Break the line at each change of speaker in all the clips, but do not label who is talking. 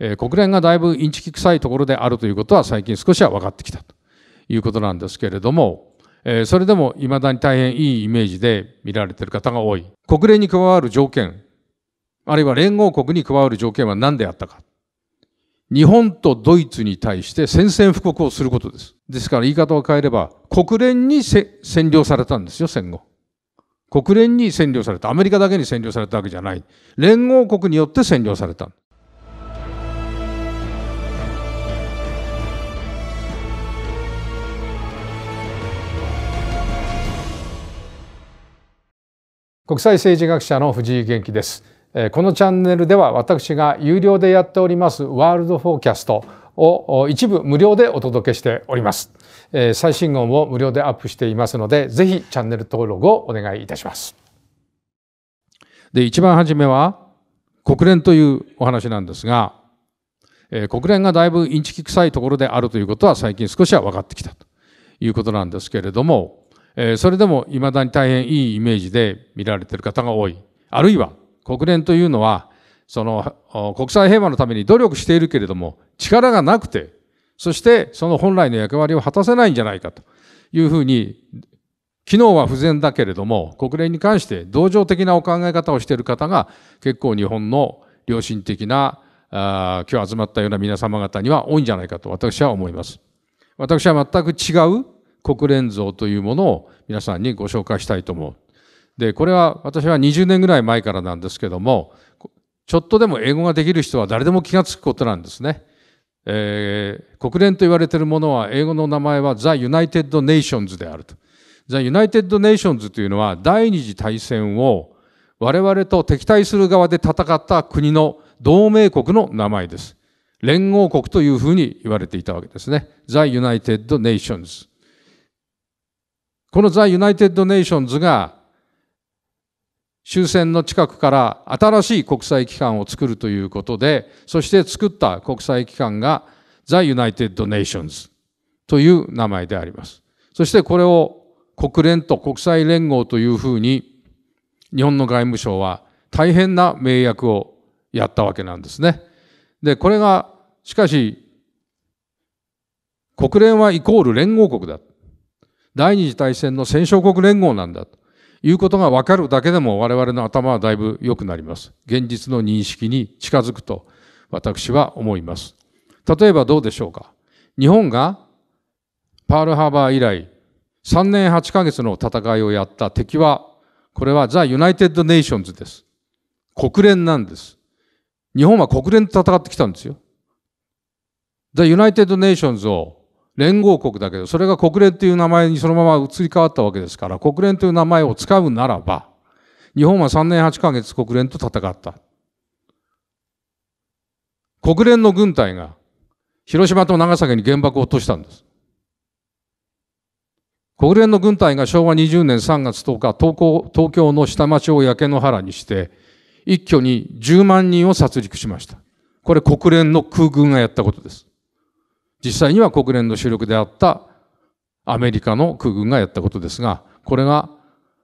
え国連がだいぶインチキ臭いところであるということは最近少しは分かってきたということなんですけれども、えそれでも未だに大変いいイメージで見られている方が多い。国連に加わる条件、あるいは連合国に加わる条件は何であったか。日本とドイツに対して宣戦布告をすることです。ですから言い方を変えれば、国連に占領されたんですよ、戦後。国連に占領された。アメリカだけに占領されたわけじゃない。連合国によって占領された。国際政治学者の藤井元気ですこのチャンネルでは私が有料でやっておりますワールドフォーキャストを一部無料でお届けしております最新号も無料でアップしていますのでぜひチャンネル登録をお願いいたしますで一番初めは国連というお話なんですが国連がだいぶインチキ臭いところであるということは最近少しは分かってきたということなんですけれどもえそれでも未だに大変いいイメージで見られてる方が多い。あるいは、国連というのは、その、国際平和のために努力しているけれども、力がなくて、そしてその本来の役割を果たせないんじゃないかというふうに、機能は不全だけれども、国連に関して同情的なお考え方をしている方が、結構日本の良心的な、あ今日集まったような皆様方には多いんじゃないかと私は思います。私は全く違う国連像というものを皆さんにご紹介したいと思う。で、これは私は20年ぐらい前からなんですけども、ちょっとでも英語ができる人は誰でも気がつくことなんですね。えー、国連と言われているものは、英語の名前は The United Nations であると。The United Nations というのは第二次大戦を我々と敵対する側で戦った国の同盟国の名前です。連合国というふうに言われていたわけですね。The United Nations。このザ・ユナイテッド・ネーションズが終戦の近くから新しい国際機関を作るということで、そして作った国際機関がザ・ユナイテッド・ネーションズという名前であります。そしてこれを国連と国際連合というふうに日本の外務省は大変な名役をやったわけなんですね。で、これがしかし国連はイコール連合国だ。第二次大戦の戦勝国連合なんだということが分かるだけでも我々の頭はだいぶ良くなります。現実の認識に近づくと私は思います。例えばどうでしょうか。日本がパールハーバー以来3年8ヶ月の戦いをやった敵は、これはザ・ユナイテッド・ネーションズです。国連なんです。日本は国連と戦ってきたんですよ。ザ・ユナイテッド・ネーションズを連合国だけど、それが国連という名前にそのまま移り変わったわけですから、国連という名前を使うならば、日本は3年8ヶ月国連と戦った。国連の軍隊が広島と長崎に原爆を落としたんです。国連の軍隊が昭和20年3月10日、東京東京の下町を焼け野原にして、一挙に10万人を殺戮しました。これ国連の空軍がやったことです。実際には国連の主力であったアメリカの空軍がやったことですが、これが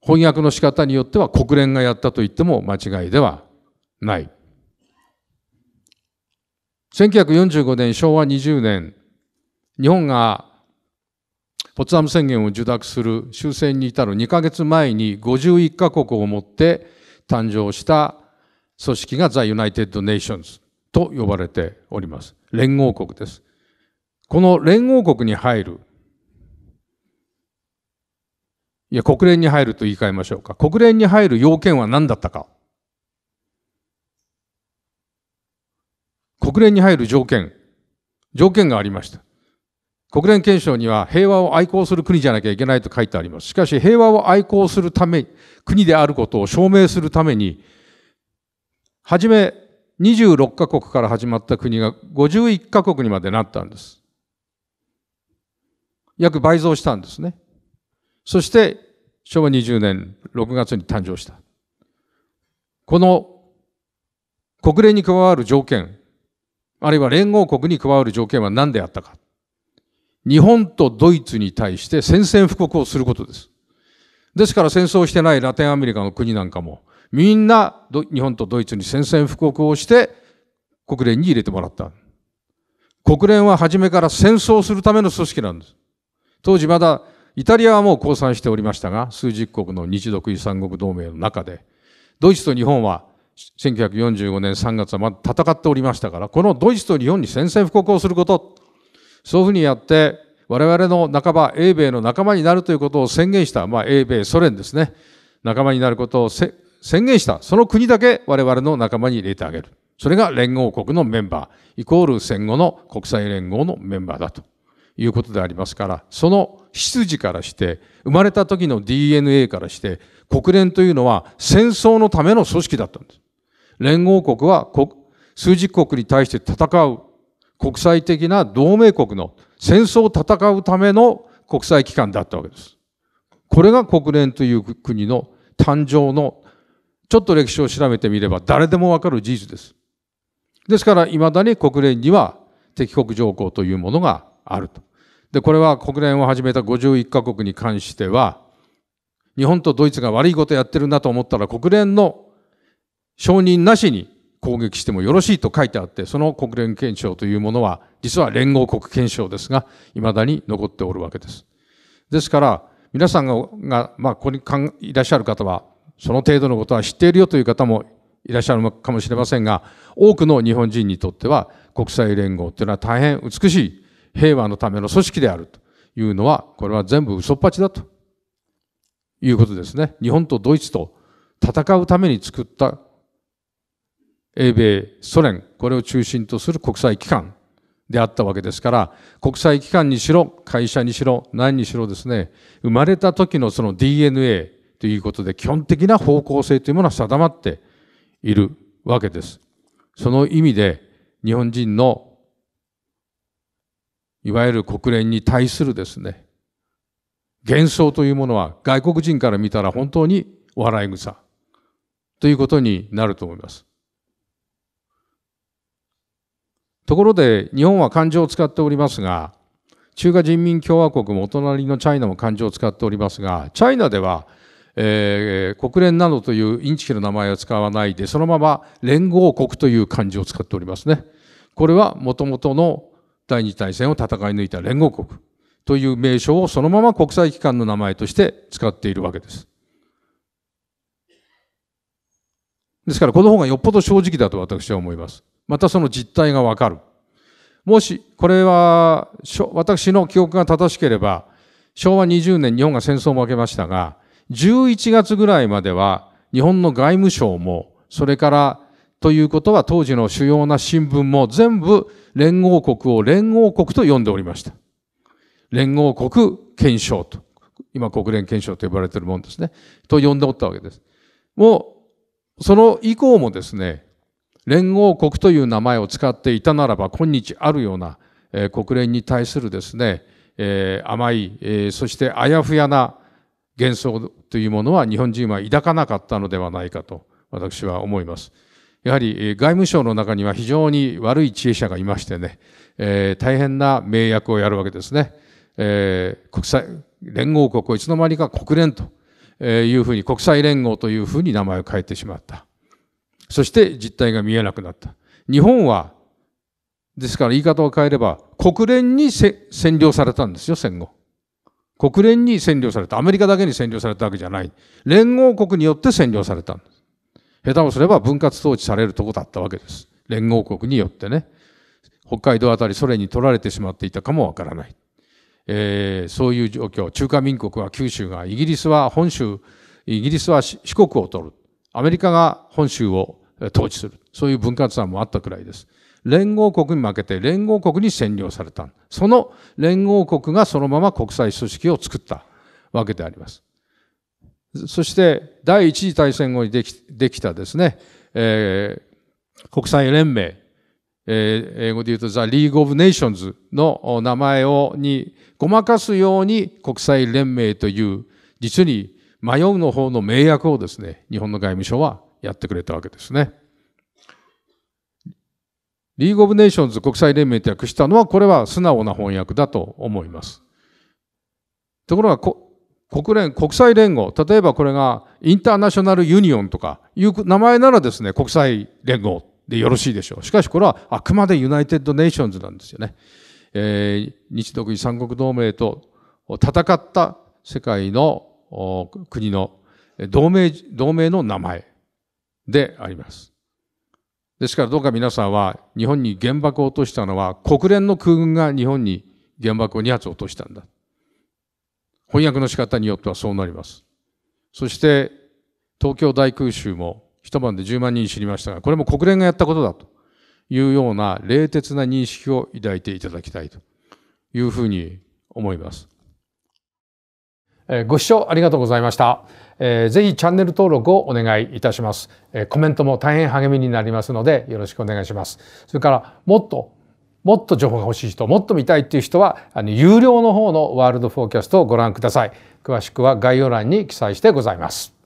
翻訳の仕方によっては国連がやったと言っても間違いではない。1945年、昭和20年、日本がポツダム宣言を受諾する終戦に至る2ヶ月前に51カ国をもって誕生した組織がザ・ユナイテッド・ネーションズと呼ばれております。連合国です。この連合国に入る、いや、国連に入ると言い換えましょうか。国連に入る要件は何だったか。国連に入る条件、条件がありました。国連憲章には平和を愛好する国じゃなきゃいけないと書いてあります。しかし平和を愛好するため、国であることを証明するために、はじめ26カ国から始まった国が51カ国にまでなったんです。約倍増したんですね。そして、昭和20年6月に誕生した。この国連に加わる条件、あるいは連合国に加わる条件は何であったか。日本とドイツに対して宣戦布告をすることです。ですから戦争してないラテンアメリカの国なんかも、みんな日本とドイツに宣戦布告をして、国連に入れてもらった。国連は初めから戦争するための組織なんです。当時まだイタリアはもう降参しておりましたが、数十国の日独伊三国同盟の中で、ドイツと日本は1945年3月はまだ戦っておりましたから、このドイツと日本に宣戦布告をすること、そういうふうにやって、我々の半ば、英米の仲間になるということを宣言した、まあ、英米、ソ連ですね、仲間になることを宣言した、その国だけ我々の仲間に入れてあげる。それが連合国のメンバー、イコール戦後の国際連合のメンバーだと。いうことでありますから、その出自からして、生まれた時の DNA からして、国連というのは戦争のための組織だったんです。連合国は数十国に対して戦う国際的な同盟国の戦争を戦うための国際機関だったわけです。これが国連という国の誕生のちょっと歴史を調べてみれば誰でもわかる事実です。ですから、いまだに国連には敵国条項というものがあると。で、これは国連を始めた51カ国に関しては、日本とドイツが悪いことやってるんだと思ったら国連の承認なしに攻撃してもよろしいと書いてあって、その国連憲章というものは、実は連合国憲章ですが、未だに残っておるわけです。ですから、皆さんが、まあ、ここにいらっしゃる方は、その程度のことは知っているよという方もいらっしゃるかもしれませんが、多くの日本人にとっては、国際連合というのは大変美しい平和のための組織であるというのは、これは全部嘘っぱちだということですね。日本とドイツと戦うために作った英米、ソ連、これを中心とする国際機関であったわけですから、国際機関にしろ、会社にしろ、何にしろですね、生まれた時のその DNA ということで、基本的な方向性というものは定まっているわけです。その意味で、日本人のいわゆる国連に対するですね、幻想というものは外国人から見たら本当に笑い草ということになると思います。ところで日本は漢字を使っておりますが、中華人民共和国もお隣のチャイナも漢字を使っておりますが、チャイナでは、えー、国連などというインチキの名前を使わないで、そのまま連合国という漢字を使っておりますね。これはもともとの第二次大戦を戦い抜いた連合国という名称をそのまま国際機関の名前として使っているわけです。ですからこの方がよっぽど正直だと私は思います。またその実態がわかる。もしこれは私の記憶が正しければ昭和20年日本が戦争を負けましたが11月ぐらいまでは日本の外務省もそれからということは当時の主要な新聞も全部連合国を連合国と呼んでおりました。連合国憲章と。今国連憲章と呼ばれているものですね。と呼んでおったわけです。もう、その以降もですね、連合国という名前を使っていたならば、今日あるような、えー、国連に対するですね、えー、甘い、えー、そしてあやふやな幻想というものは日本人は抱かなかったのではないかと私は思います。やはり外務省の中には非常に悪い知恵者がいましてね、えー、大変な名役をやるわけですね。えー、国際、連合国をいつの間にか国連というふうに、国際連合というふうに名前を変えてしまった。そして実態が見えなくなった。日本は、ですから言い方を変えれば、国連に占領されたんですよ、戦後。国連に占領された。アメリカだけに占領されたわけじゃない。連合国によって占領された。下手をすれば分割統治されるとこだったわけです。連合国によってね。北海道あたりソ連に取られてしまっていたかもわからない。えー、そういう状況。中華民国は九州が、イギリスは本州、イギリスは四国を取る。アメリカが本州を統治する。そういう分割案もあったくらいです。連合国に負けて連合国に占領された。その連合国がそのまま国際組織を作ったわけであります。そして第一次大戦後にできできたですね、えー、国際連盟、えー、英語で言うと The League of Nations の名前をにごまかすように国際連盟という実に迷うの方の名役をですね、日本の外務省はやってくれたわけですね。リーグ・オブ・ネーションズ国際連盟と訳したのは、これは素直な翻訳だと思います。ところがこ、国連、国際連合、例えばこれがインターナショナルユニオンとかいう名前ならですね、国際連合でよろしいでしょう。しかしこれはあくまでユナイテッド・ネーションズなんですよね。えー、日独自三国同盟と戦った世界の国の同盟、同盟の名前であります。ですからどうか皆さんは日本に原爆を落としたのは国連の空軍が日本に原爆を2発落としたんだ翻訳の仕方によってはそうなります。そして東京大空襲も一晩で10万人死にましたが、これも国連がやったことだというような冷徹な認識を抱いていただきたいというふうに思います。ご視聴ありがとうございました。ぜひチャンネル登録をお願いいたします。コメントも大変励みになりますのでよろしくお願いします。それからもっともっと情報が欲しい人もっと見たいっていう人はあの有料の方のワールドフォーキャストをご覧ください詳しくは概要欄に記載してございます